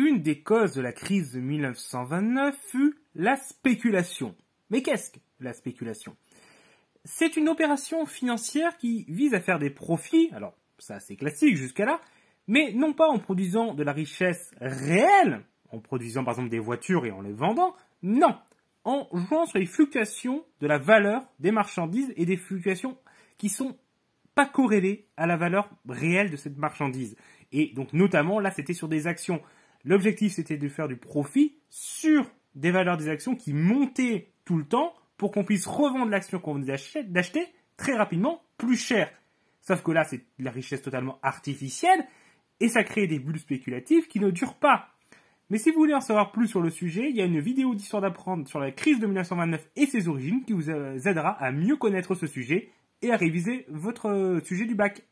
Une des causes de la crise de 1929 fut la spéculation. Mais qu'est-ce que la spéculation C'est une opération financière qui vise à faire des profits, alors ça c'est classique jusqu'à là, mais non pas en produisant de la richesse réelle, en produisant par exemple des voitures et en les vendant, non, en jouant sur les fluctuations de la valeur des marchandises et des fluctuations qui sont pas corrélées à la valeur réelle de cette marchandise. Et donc notamment là c'était sur des actions L'objectif, c'était de faire du profit sur des valeurs des actions qui montaient tout le temps pour qu'on puisse revendre l'action qu'on venait d'acheter très rapidement plus cher. Sauf que là, c'est de la richesse totalement artificielle et ça crée des bulles spéculatives qui ne durent pas. Mais si vous voulez en savoir plus sur le sujet, il y a une vidéo d'histoire d'apprendre sur la crise de 1929 et ses origines qui vous euh, aidera à mieux connaître ce sujet et à réviser votre euh, sujet du bac.